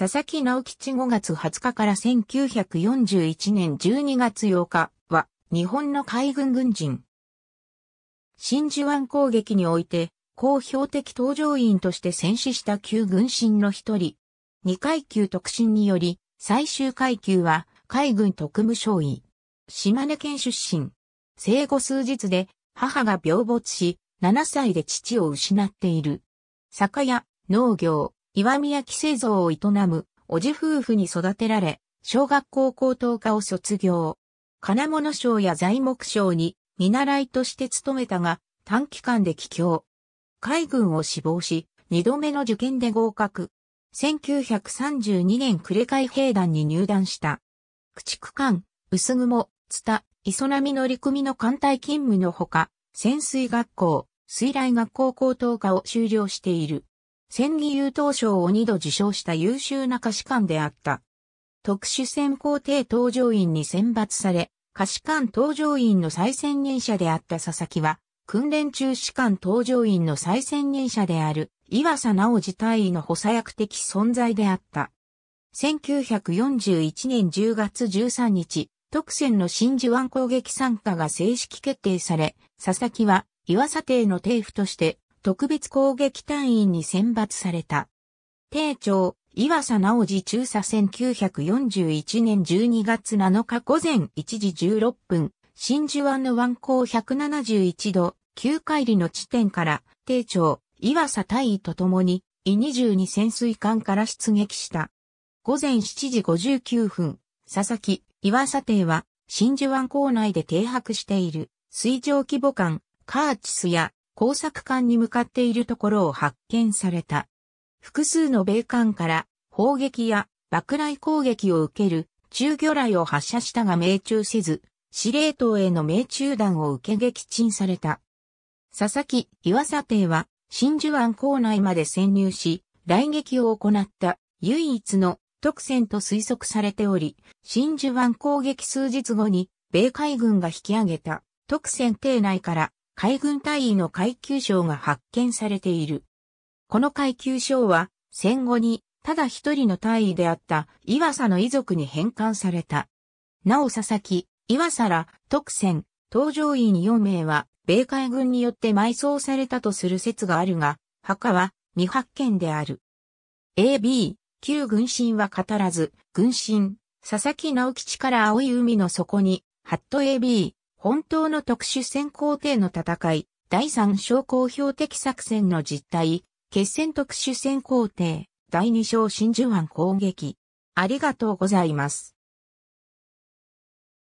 佐々木直吉5月20日から1941年12月8日は日本の海軍軍人。真珠湾攻撃において、公標的搭乗員として戦死した旧軍神の一人。二階級特進により、最終階級は海軍特務少尉。島根県出身。生後数日で母が病没し、7歳で父を失っている。酒屋、農業、岩見焼製造を営む、おじ夫婦に育てられ、小学校高等科を卒業。金物商や材木商に見習いとして勤めたが、短期間で帰郷。海軍を志望し、二度目の受験で合格。1932年呉海兵団に入団した。駆逐艦、薄雲、津田、磯波乗組の艦隊勤務のほか、潜水学校、水雷学校高等科を修了している。戦技優等賞を二度受賞した優秀な歌詞官であった。特殊選考帝登場員に選抜され、歌詞官登場員の再選任者であった佐々木は、訓練中士官登場員の再選任者である岩佐直次隊員の補佐役的存在であった。1941年10月13日、特選の真珠湾攻撃参加が正式決定され、佐々木は岩佐邸の帝府として特別攻撃隊員に選抜された。定長、岩佐直次中佐1941年12月7日午前1時16分、真珠湾の湾口171度、9海里の地点から、定長、岩佐大尉と共に、イ22潜水艦から出撃した。午前7時59分、佐々木、岩佐艇は、真珠湾港内で停泊している、水上規模艦、カーチスや、工作艦に向かっているところを発見された。複数の米艦から砲撃や爆雷攻撃を受ける中魚雷を発射したが命中せず、司令塔への命中弾を受け撃沈された。佐々木岩佐邸は真珠湾港内まで潜入し、雷撃を行った唯一の特戦と推測されており、真珠湾攻撃数日後に米海軍が引き上げた特戦艇内から海軍大尉の階級章が発見されている。この階級章は戦後にただ一人の大尉であった岩佐の遺族に返還された。なお佐々木、岩佐ら特選、搭乗員4名は米海軍によって埋葬されたとする説があるが、墓は未発見である。AB、旧軍神は語らず、軍神、佐々木直吉から青い海の底に、ハット AB、本当の特殊潜航艇の戦い、第三小公標的作戦の実態、決戦特殊潜航艇、第二章真珠湾攻撃。ありがとうございます。